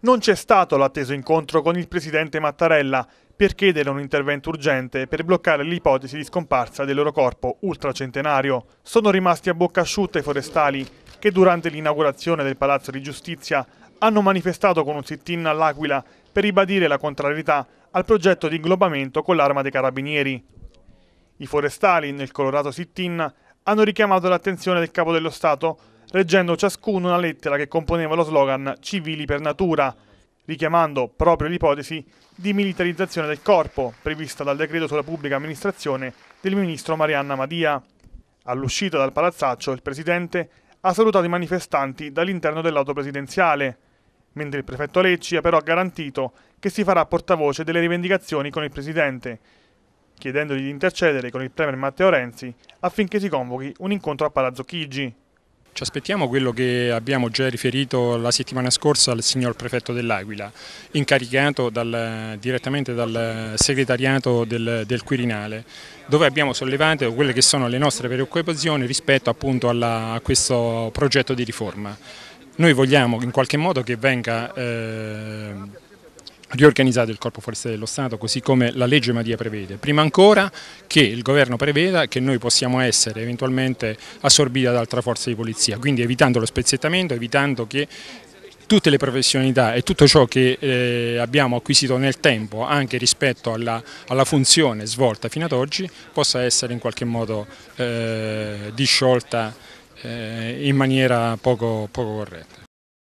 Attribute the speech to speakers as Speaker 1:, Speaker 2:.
Speaker 1: Non c'è stato l'atteso incontro con il presidente Mattarella per chiedere un intervento urgente per bloccare l'ipotesi di scomparsa del loro corpo ultracentenario. Sono rimasti a bocca asciutta i forestali che durante l'inaugurazione del Palazzo di Giustizia hanno manifestato con un sit-in all'Aquila per ribadire la contrarietà al progetto di inglobamento con l'arma dei carabinieri. I forestali nel Colorado sit-in hanno richiamato l'attenzione del capo dello Stato reggendo ciascuno una lettera che componeva lo slogan Civili per natura, richiamando proprio l'ipotesi di militarizzazione del corpo prevista dal decreto sulla pubblica amministrazione del ministro Marianna Madia. All'uscita dal palazzaccio il presidente ha salutato i manifestanti dall'interno dell'auto presidenziale, mentre il prefetto Lecci ha però garantito che si farà portavoce delle rivendicazioni con il presidente, chiedendogli di intercedere con il premier Matteo Renzi affinché si convochi un incontro a Palazzo Chigi.
Speaker 2: Ci aspettiamo quello che abbiamo già riferito la settimana scorsa al signor prefetto dell'Aquila, incaricato dal, direttamente dal segretariato del, del, Quirinale, dove abbiamo sollevato quelle che sono le nostre preoccupazioni rispetto appunto alla, a questo progetto di riforma. Noi vogliamo in qualche modo che venga... Eh, riorganizzato il Corpo Forestale dello Stato così come la legge Madia prevede, prima ancora che il governo preveda che noi possiamo essere eventualmente assorbiti ad altra forza di polizia, quindi evitando lo spezzettamento, evitando che tutte le professionalità e tutto ciò che eh, abbiamo acquisito nel tempo anche rispetto alla, alla, funzione svolta fino ad oggi possa essere in qualche modo eh, disciolta eh, in maniera poco, poco corretta.